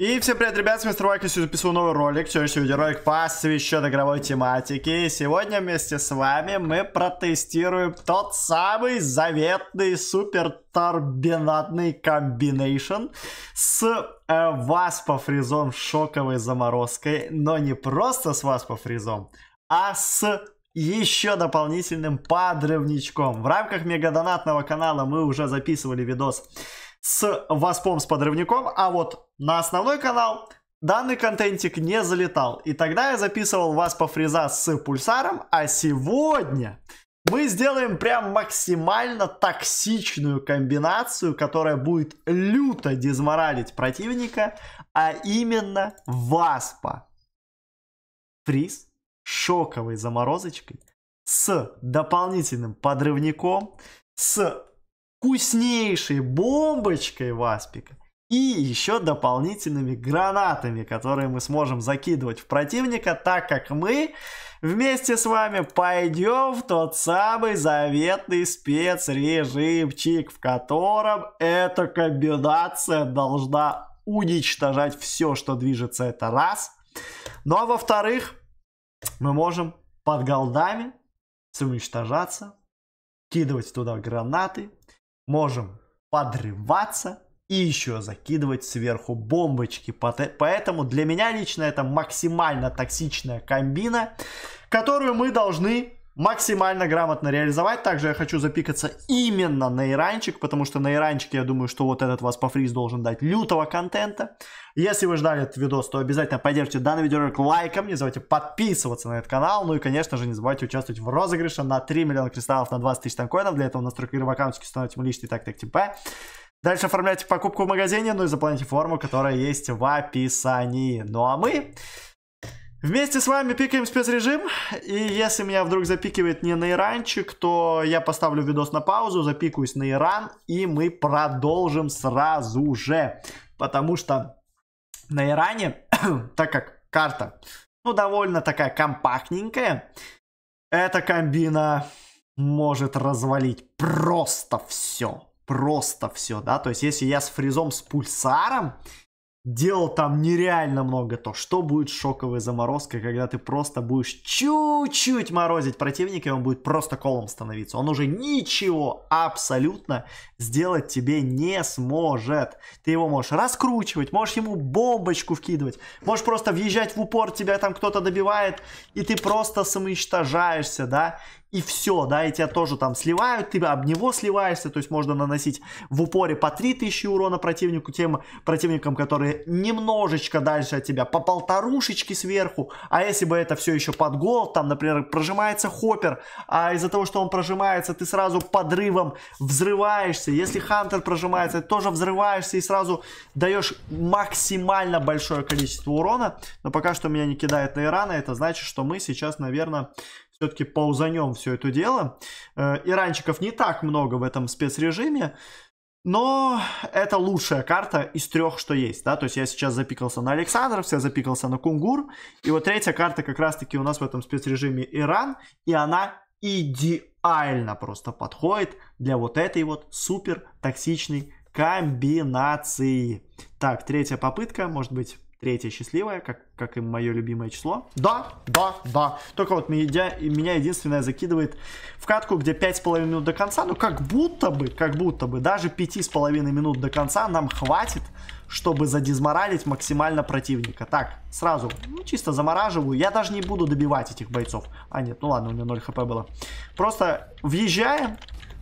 И всем привет, ребят, с вами Вайк, я записываю новый ролик, сегодняшний видеоролик посвящен игровой тематике. И сегодня вместе с вами мы протестируем тот самый заветный супер торбинатный комбинейшн с э, васпа фризом шоковой заморозкой, но не просто с васпа фризом, а с еще дополнительным подрывничком. В рамках мегадонатного канала мы уже записывали видос с Васпом, с подрывником, а вот на основной канал данный контентик не залетал. И тогда я записывал вас по фреза с пульсаром, а сегодня мы сделаем прям максимально токсичную комбинацию, которая будет люто дизморалить противника, а именно Васпа. Фриз шоковой заморозочкой с дополнительным подрывником, с вкуснейшей бомбочкой Васпика и еще дополнительными гранатами, которые мы сможем закидывать в противника, так как мы вместе с вами пойдем в тот самый заветный спецрежимчик, в котором эта комбинация должна уничтожать все, что движется, это раз. Ну а во-вторых, мы можем под голдами уничтожаться, кидывать туда гранаты, можем подрываться и еще закидывать сверху бомбочки. Поэтому для меня лично это максимально токсичная комбина, которую мы должны максимально грамотно реализовать. Также я хочу запикаться именно на иранчик, потому что на иранчике, я думаю, что вот этот вас по фриз должен дать лютого контента. Если вы ждали этот видос, то обязательно поддержите данный видеоролик лайком, не забывайте подписываться на этот канал, ну и, конечно же, не забывайте участвовать в розыгрыше на 3 миллиона кристаллов на 20 тысяч танкоинов. Для этого настройка игры в аккаунте становится личный так так ТП. Типа. Дальше оформляйте покупку в магазине, ну и заполняйте форму, которая есть в описании. Ну а мы Вместе с вами пикаем спецрежим, и если меня вдруг запикивает не на иранчик, то я поставлю видос на паузу, запикаюсь на Иран, и мы продолжим сразу же, потому что на Иране, так как карта, ну, довольно такая компактненькая, эта комбина может развалить просто все, просто все, да, то есть если я с фризом, с пульсаром, делал там нереально много, то что будет шоковая заморозка, когда ты просто будешь чуть-чуть морозить противника, и он будет просто колом становиться. Он уже ничего абсолютно сделать тебе не сможет. Ты его можешь раскручивать, можешь ему бомбочку вкидывать, можешь просто въезжать в упор, тебя там кто-то добивает, и ты просто самоуничтожаешься, да? и все, да, и тебя тоже там сливают, ты об него сливаешься, то есть можно наносить в упоре по 3000 урона противнику, тем противникам, которые немножечко дальше от тебя, по полторушечки сверху, а если бы это все еще под гол, там, например, прожимается хоппер, а из-за того, что он прожимается, ты сразу подрывом взрываешься, если хантер прожимается, ты тоже взрываешься и сразу даешь максимально большое количество урона, но пока что меня не кидает на Ирана, это значит, что мы сейчас, наверное, все-таки поузанем все это дело. Э, Иранчиков не так много в этом спецрежиме, но это лучшая карта из трех, что есть, да, то есть я сейчас запикался на Александровце, я запикался на Кунгур, и вот третья карта как раз-таки у нас в этом спецрежиме Иран, и она идеально просто подходит для вот этой вот супер токсичной комбинации. Так, третья попытка, может быть, Третье счастливое, как, как и мое любимое число. Да, да, да. Только вот меня, меня единственное закидывает в катку, где 5,5 минут до конца. Ну, как будто бы, как будто бы, даже 5,5 минут до конца нам хватит, чтобы задизморалить максимально противника. Так, сразу, ну, чисто замораживаю. Я даже не буду добивать этих бойцов. А, нет, ну ладно, у меня 0 хп было. Просто въезжаем,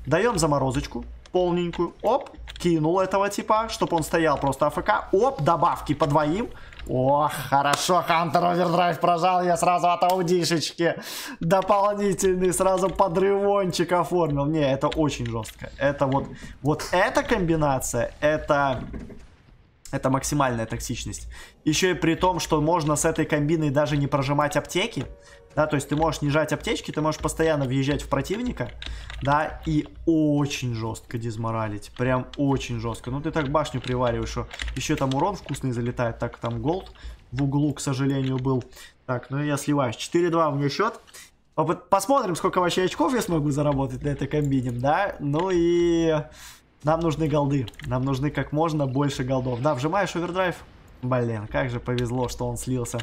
даем заморозочку полненькую. Оп, кинул этого типа, чтобы он стоял просто АФК. Оп, добавки по двоим. О, хорошо, Хантер Овердрайв прожал, я сразу от аудишечки дополнительный, сразу подрывончик оформил. Не, это очень жестко. Это вот, вот эта комбинация, это это максимальная токсичность. Еще и при том, что можно с этой комбиной даже не прожимать аптеки. Да, то есть ты можешь не жать аптечки, ты можешь постоянно въезжать в противника, да, и очень жестко дезморалить, Прям очень жестко. Ну ты так башню привариваешь, что еще там урон вкусный залетает. Так, там голд в углу, к сожалению, был. Так, ну я сливаюсь. 4-2 у меня счет. Посмотрим, сколько вообще очков я смогу заработать на этой комбине, да. Ну и нам нужны голды. Нам нужны как можно больше голдов. Да, вжимаешь овердрайв. Блин, как же повезло, что он слился.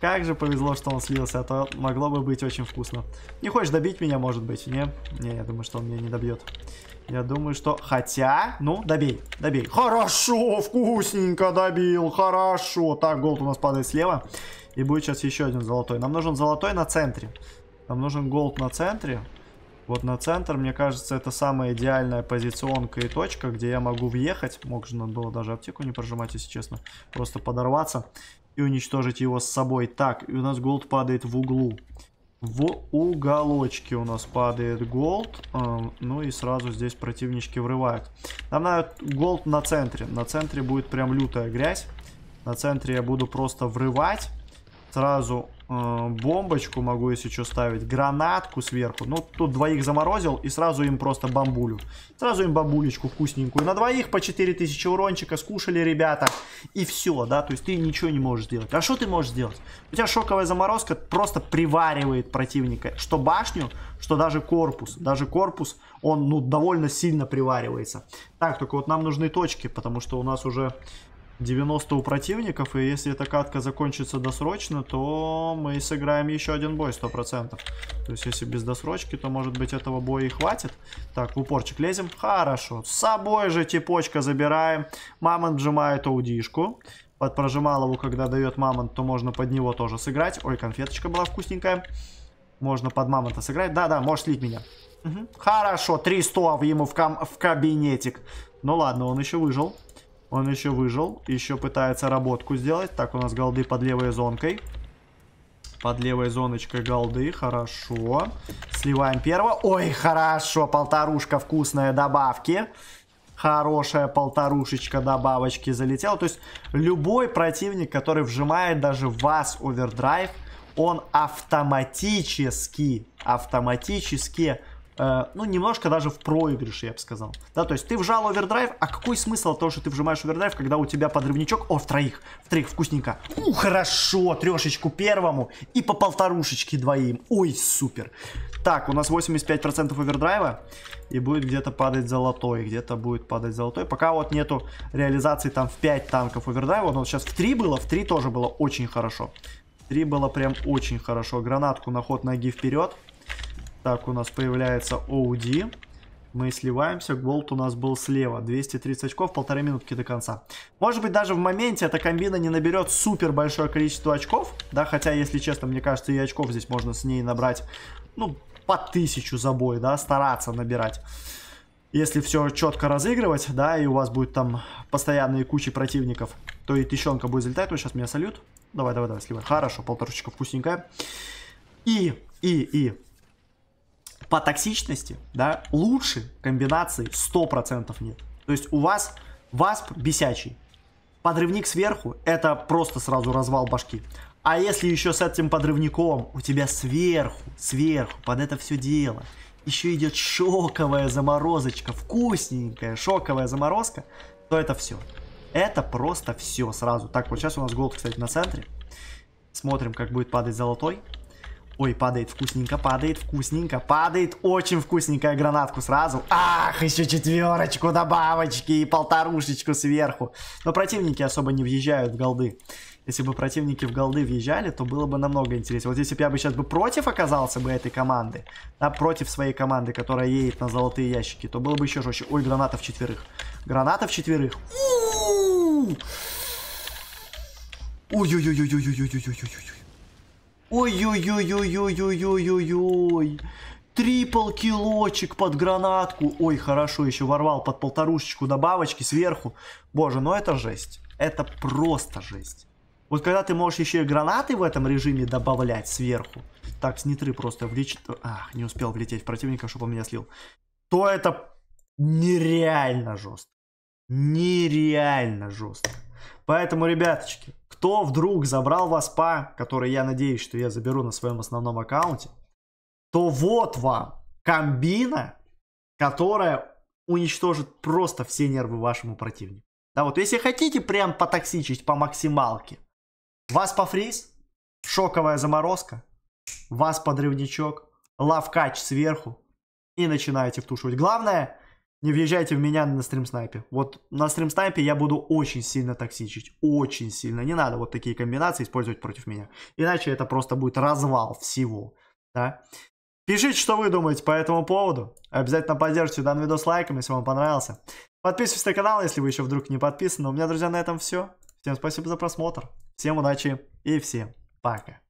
Как же повезло, что он слился, а то могло бы быть очень вкусно. Не хочешь добить меня, может быть? Не? Не, я думаю, что он меня не добьет. Я думаю, что... Хотя... Ну, добей, добей. Хорошо, вкусненько добил, хорошо. Так, голд у нас падает слева. И будет сейчас еще один золотой. Нам нужен золотой на центре. Нам нужен голд на центре. Вот на центр, мне кажется, это самая идеальная позиционка и точка, где я могу въехать. Мог же надо было даже аптеку не прожимать, если честно. Просто подорваться и уничтожить его с собой. Так, и у нас голд падает в углу. В уголочке у нас падает голд. Эм, ну и сразу здесь противнички врывают. Нам надо голд на центре. На центре будет прям лютая грязь. На центре я буду просто врывать. Сразу Э, бомбочку могу, если что, ставить, гранатку сверху. Ну, тут двоих заморозил и сразу им просто бамбулю. Сразу им бабулечку вкусненькую. На двоих по 4000 урончика скушали ребята. И все, да, то есть ты ничего не можешь сделать. А что ты можешь сделать? У тебя шоковая заморозка просто приваривает противника. Что башню, что даже корпус. Даже корпус, он, ну, довольно сильно приваривается. Так, только вот нам нужны точки, потому что у нас уже 90 у противников, и если эта катка закончится досрочно, то мы сыграем еще один бой 100%. То есть, если без досрочки, то, может быть, этого боя и хватит. Так, упорчик лезем. Хорошо. С собой же типочка забираем. Мамонт сжимает аудишку. Под прожималову, когда дает мамонт, то можно под него тоже сыграть. Ой, конфеточка была вкусненькая. Можно под мамонта сыграть. Да-да, можешь слить меня. Угу. Хорошо, 300 ему в, кам в кабинетик. Ну ладно, он еще выжил. Он еще выжил. Еще пытается работку сделать. Так, у нас голды под левой зонкой. Под левой зоночкой голды. Хорошо. Сливаем первого. Ой, хорошо. Полторушка вкусная добавки. Хорошая полторушечка добавочки залетела. То есть любой противник, который вжимает даже вас овердрайв, он автоматически, автоматически Э, ну, немножко даже в проигрыше, я бы сказал. Да, то есть ты вжал овердрайв, а какой смысл того, что ты вжимаешь овердрайв, когда у тебя подрывничок, о, в троих, в троих вкусненько. У, хорошо, трешечку первому и по полторушечке двоим. Ой, супер. Так, у нас 85% овердрайва. И будет где-то падать золотой, где-то будет падать золотой. Пока вот нету реализации там в 5 танков овердрайва. Но сейчас в 3 было, в 3 тоже было очень хорошо. 3 было прям очень хорошо. Гранатку на ход ноги вперед. Так, у нас появляется OD. Мы сливаемся. Голд у нас был слева. 230 очков, полторы минутки до конца. Может быть, даже в моменте эта комбина не наберет супер большое количество очков. Да, хотя, если честно, мне кажется, и очков здесь можно с ней набрать, ну, по тысячу за бой, да, стараться набирать. Если все четко разыгрывать, да, и у вас будет там постоянные кучи противников, то и тыщенка будет залетать. Ну сейчас меня салют. Давай, давай, давай, сливай. Хорошо, полторушечка вкусненькая. И, и, и по токсичности, да, лучше комбинации 100% нет. То есть у вас васп бесячий. Подрывник сверху, это просто сразу развал башки. А если еще с этим подрывником у тебя сверху, сверху, под это все дело, еще идет шоковая заморозочка, вкусненькая шоковая заморозка, то это все. Это просто все сразу. Так, вот сейчас у нас голд, кстати, на центре. Смотрим, как будет падать золотой. Ой, падает вкусненько, падает вкусненько, падает очень вкусненькая гранатку сразу. Ах, еще четверочку добавочки и полторушечку сверху. Но противники особо не въезжают в голды. Если бы противники в голды въезжали, то было бы намного интереснее. Вот если бы я бы сейчас бы против оказался бы этой команды, да, против своей команды, которая едет на золотые ящики, то было бы еще жестче. Ой, граната в четверых. Граната в четверых. Ой-ой-ой-ой-ой-ой-ой-ой-ой-ой-ой. Ой-ой-ой-ой-ой-ой-ой-ой-ой. Трипл килочек под гранатку. Ой, хорошо, еще ворвал под полторушечку добавочки сверху. Боже, ну это жесть. Это просто жесть. Вот когда ты можешь еще и гранаты в этом режиме добавлять сверху. Так, с нитры просто влечет. Ах, не успел влететь в противника, чтобы он меня слил. То это нереально жестко. Нереально жестко. Поэтому, ребяточки, кто вдруг забрал вас по, который я надеюсь, что я заберу на своем основном аккаунте, то вот вам комбина, которая уничтожит просто все нервы вашему противнику. Да, вот если хотите прям потоксичить по максималке, вас по фриз, шоковая заморозка, вас подрывничок, лавкач сверху и начинаете втушивать. Главное, не въезжайте в меня на стрим-снайпе. Вот на стрим-снайпе я буду очень сильно токсичить. Очень сильно. Не надо вот такие комбинации использовать против меня. Иначе это просто будет развал всего. Да? Пишите, что вы думаете по этому поводу. Обязательно поддержите данный видос лайком, если вам понравился. Подписывайтесь на канал, если вы еще вдруг не подписаны. У меня, друзья, на этом все. Всем спасибо за просмотр. Всем удачи и всем пока.